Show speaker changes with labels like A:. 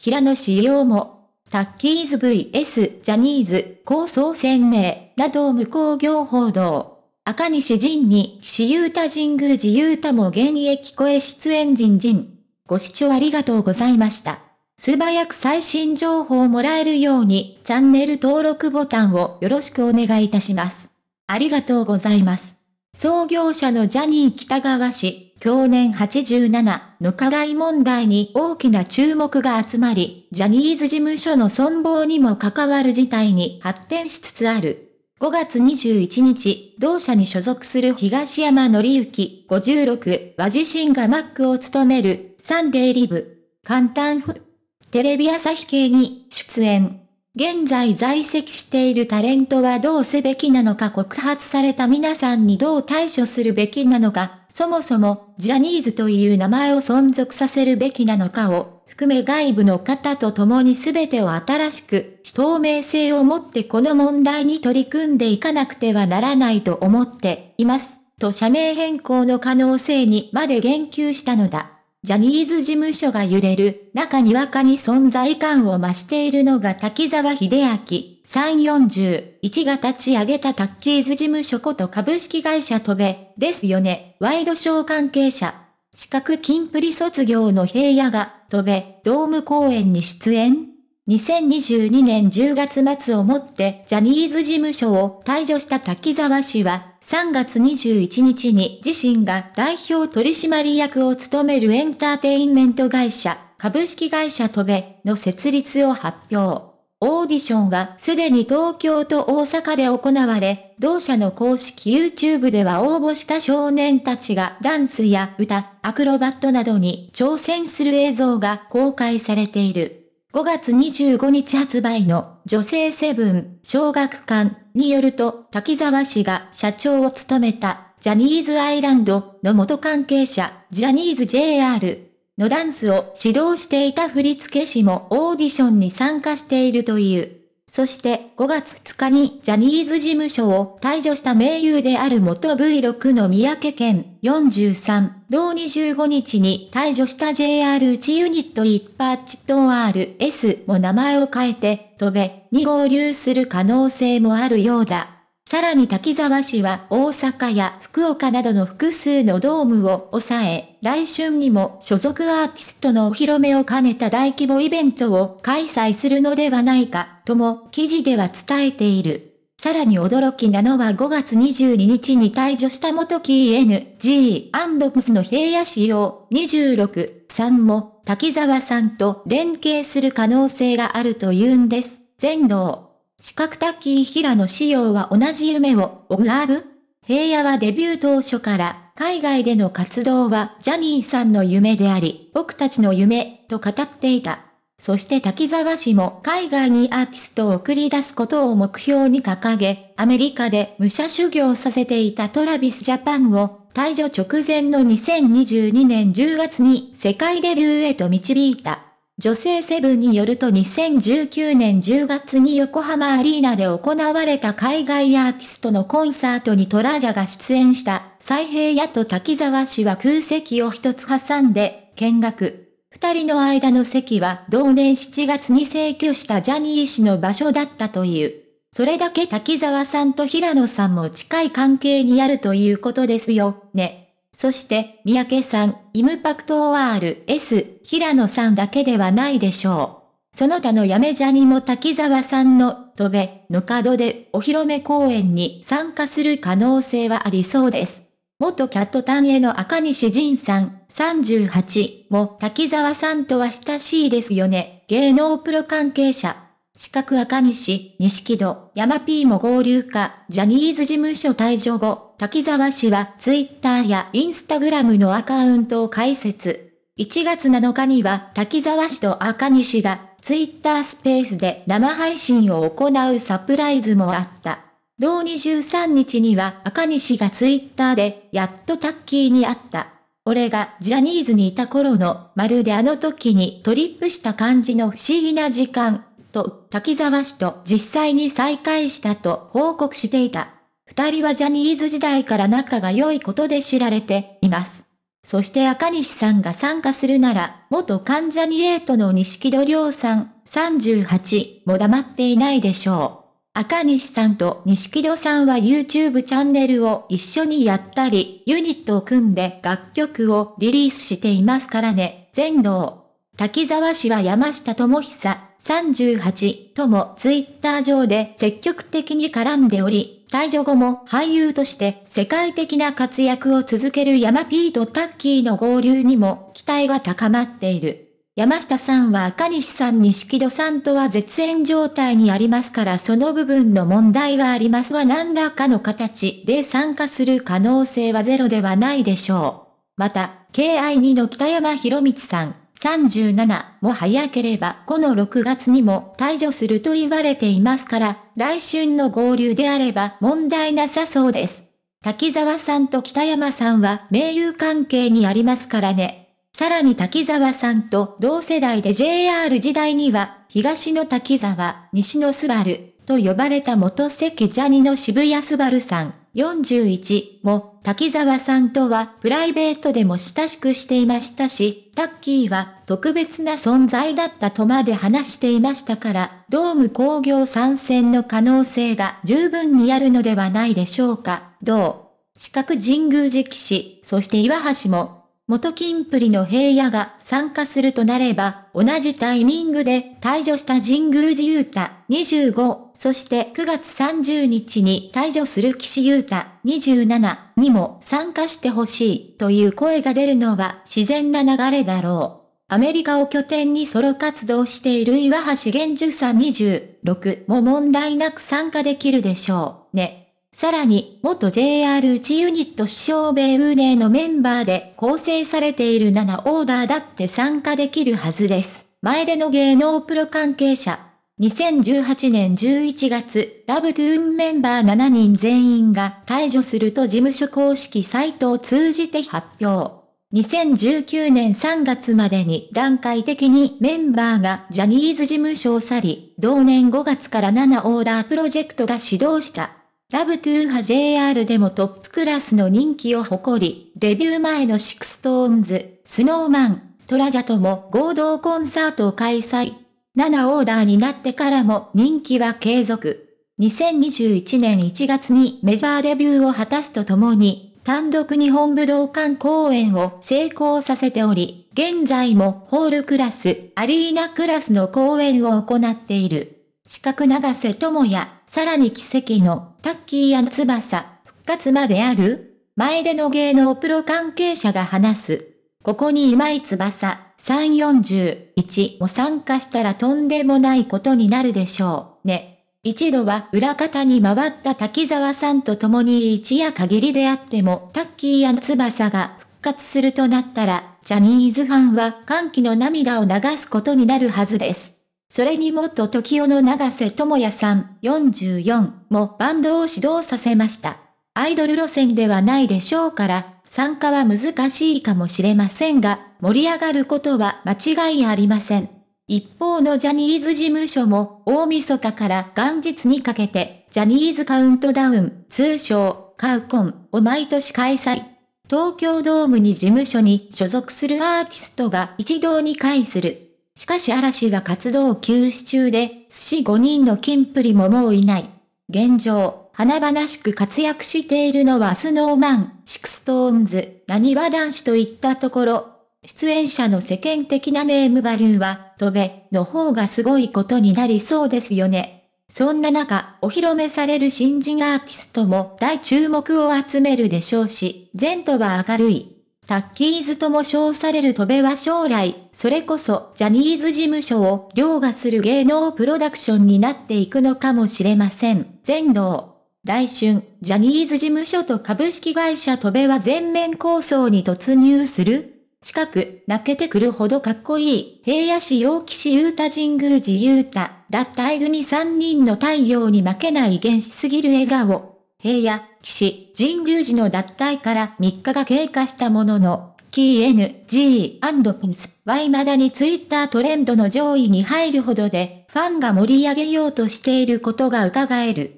A: 平野紫耀も、タッキーズ VS ジャニーズ構想鮮明などを無効業報道。赤西仁に岸優太神宮寺優太も現役声出演人人。ご視聴ありがとうございました。素早く最新情報をもらえるようにチャンネル登録ボタンをよろしくお願いいたします。ありがとうございます。創業者のジャニー北川氏。去年87の課題問題に大きな注目が集まり、ジャニーズ事務所の存亡にも関わる事態に発展しつつある。5月21日、同社に所属する東山紀之56は自身がマックを務めるサンデーリブ、簡単ふ。テレビ朝日系に出演。現在在籍しているタレントはどうすべきなのか告発された皆さんにどう対処するべきなのか、そもそもジャニーズという名前を存続させるべきなのかを含め外部の方と共に全てを新しく、透明性を持ってこの問題に取り組んでいかなくてはならないと思っています、と社名変更の可能性にまで言及したのだ。ジャニーズ事務所が揺れる中にわかに存在感を増しているのが滝沢秀明341が立ち上げたタッキーズ事務所こと株式会社トベですよね。ワイドショー関係者。資格金プリ卒業の平野がトベドーム公演に出演2022年10月末をもってジャニーズ事務所を退場した滝沢氏は3月21日に自身が代表取締役を務めるエンターテインメント会社、株式会社トベの設立を発表。オーディションはすでに東京と大阪で行われ、同社の公式 YouTube では応募した少年たちがダンスや歌、アクロバットなどに挑戦する映像が公開されている。5月25日発売の女性セブン小学館によると、滝沢氏が社長を務めた、ジャニーズアイランドの元関係者、ジャニーズ JR のダンスを指導していた振付師もオーディションに参加しているという。そして5月2日にジャニーズ事務所を退所した名優である元 V6 の三宅健43、同25日に退所した j r 内ユニット一チと RS も名前を変えて、飛べ、に合流する可能性もあるようだ。さらに滝沢氏は大阪や福岡などの複数のドームを抑え、来春にも所属アーティストのお披露目を兼ねた大規模イベントを開催するのではないか、とも記事では伝えている。さらに驚きなのは5月22日に退場した元 KNG& ムスの平野市を26、3も滝沢さんと連携する可能性があるというんです。全能。四角タッキー平野仕様は同じ夢を、オグアグ平野はデビュー当初から、海外での活動はジャニーさんの夢であり、僕たちの夢、と語っていた。そして滝沢氏も海外にアーティストを送り出すことを目標に掲げ、アメリカで武者修行させていたトラビスジャパンを、退場直前の2022年10月に世界デビューへと導いた。女性セブンによると2019年10月に横浜アリーナで行われた海外アーティストのコンサートにトラジャが出演した蔡平野と滝沢氏は空席を一つ挟んで見学。二人の間の席は同年7月に制御したジャニー氏の場所だったという。それだけ滝沢さんと平野さんも近い関係にあるということですよ、ね。そして、三宅さん、イムパクト ORS、平野さんだけではないでしょう。その他のやめじゃにも滝沢さんの、戸部、の角でお披露目公演に参加する可能性はありそうです。元キャットタンへの赤西仁さん、38も滝沢さんとは親しいですよね。芸能プロ関係者。四角赤西、西木戸、山 P も合流か、ジャニーズ事務所退場後、滝沢氏はツイッターやインスタグラムのアカウントを開設。1月7日には滝沢氏と赤西がツイッタースペースで生配信を行うサプライズもあった。同23日には赤西がツイッターでやっとタッキーに会った。俺がジャニーズにいた頃のまるであの時にトリップした感じの不思議な時間と滝沢氏と実際に再会したと報告していた。二人はジャニーズ時代から仲が良いことで知られています。そして赤西さんが参加するなら、元関ジャニエイトの木戸亮さん、38も黙っていないでしょう。赤西さんと木戸さんは YouTube チャンネルを一緒にやったり、ユニットを組んで楽曲をリリースしていますからね、全能。滝沢氏は山下智久、38とも Twitter 上で積極的に絡んでおり、退場後も俳優として世界的な活躍を続ける山 P とタッキーの合流にも期待が高まっている。山下さんは赤西さん錦戸さんとは絶縁状態にありますからその部分の問題はありますが何らかの形で参加する可能性はゼロではないでしょう。また、KI2 の北山博光さん。37も早ければこの6月にも退場すると言われていますから、来春の合流であれば問題なさそうです。滝沢さんと北山さんは名友関係にありますからね。さらに滝沢さんと同世代で JR 時代には、東の滝沢、西のスバル、と呼ばれた元関ジャニの渋谷すばるさん、41も、滝沢さんとはプライベートでも親しくしていましたし、タッキーは特別な存在だったとまで話していましたから、ドーム工業参戦の可能性が十分にあるのではないでしょうか、どう四角神宮寺騎士、そして岩橋も、元金プリの平野が参加するとなれば、同じタイミングで退場した神宮寺勇太25そして9月30日に退場する岸優太27にも参加してほしいという声が出るのは自然な流れだろう。アメリカを拠点にソロ活動している岩橋玄樹さん26も問題なく参加できるでしょうね。さらに、元 JR 内ユニット首相米運営のメンバーで構成されている7オーダーだって参加できるはずです。前での芸能プロ関係者、2018年11月、ラブトゥーンメンバー7人全員が解除すると事務所公式サイトを通じて発表。2019年3月までに段階的にメンバーがジャニーズ事務所を去り、同年5月から7オーダープロジェクトが始動した。ラブトゥー派 JR でもトップクラスの人気を誇り、デビュー前のシクストーンズ、スノーマン、トラジャとも合同コンサートを開催。7オーダーになってからも人気は継続。2021年1月にメジャーデビューを果たすとともに、単独日本武道館公演を成功させており、現在もホールクラス、アリーナクラスの公演を行っている。四角長瀬智也、さらに奇跡のタッキーや翼、復活まである前での芸能プロ関係者が話す。ここに今井翼。341も参加したらとんでもないことになるでしょうね。一度は裏方に回った滝沢さんと共に一夜限りであってもタッキーや翼が復活するとなったら、ジャニーズファンは歓喜の涙を流すことになるはずです。それにもっと時代の長瀬智也さん44もバンドを指導させました。アイドル路線ではないでしょうから、参加は難しいかもしれませんが、盛り上がることは間違いありません。一方のジャニーズ事務所も、大晦日から元日にかけて、ジャニーズカウントダウン、通称、カウコンを毎年開催。東京ドームに事務所に所属するアーティストが一堂に会する。しかし嵐は活動休止中で、寿司5人のキンプリももういない。現状、華々しく活躍しているのはスノーマン、シクストーンズ、なにわ男子といったところ。出演者の世間的なネームバリューは、飛べ、の方がすごいことになりそうですよね。そんな中、お披露目される新人アーティストも大注目を集めるでしょうし、前途は明るい。タッキーズとも称される飛べは将来、それこそジャニーズ事務所を凌駕する芸能プロダクションになっていくのかもしれません。全能。来春、ジャニーズ事務所と株式会社戸部は全面構想に突入する近く、泣けてくるほどかっこいい、平野市陽ユー太神宮寺ー太、脱退組3人の太陽に負けない原始すぎる笑顔。平野、騎士、神宮寺の脱退から3日が経過したものの、KNG&PINS は未だにツイッタートレンドの上位に入るほどで、ファンが盛り上げようとしていることが伺える。